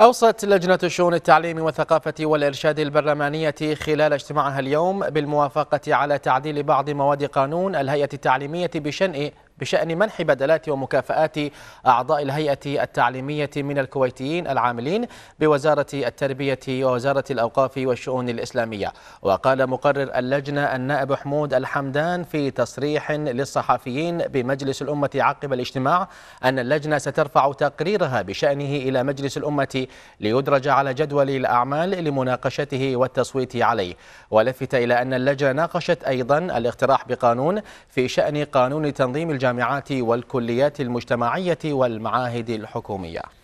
أوصت لجنة الشؤون التعليم والثقافة والإرشاد البرلمانية خلال اجتماعها اليوم بالموافقة على تعديل بعض مواد قانون الهيئة التعليمية بشأن بشأن منح بدلات ومكافآت أعضاء الهيئة التعليمية من الكويتيين العاملين بوزارة التربية ووزارة الأوقاف والشؤون الإسلامية وقال مقرر اللجنة النائب حمود الحمدان في تصريح للصحفيين بمجلس الأمة عقب الاجتماع أن اللجنة سترفع تقريرها بشأنه إلى مجلس الأمة ليدرج على جدول الأعمال لمناقشته والتصويت عليه ولفت إلى أن اللجنة ناقشت أيضا الاقتراح بقانون في شأن قانون تنظيم الجامعات والكليات المجتمعية والمعاهد الحكومية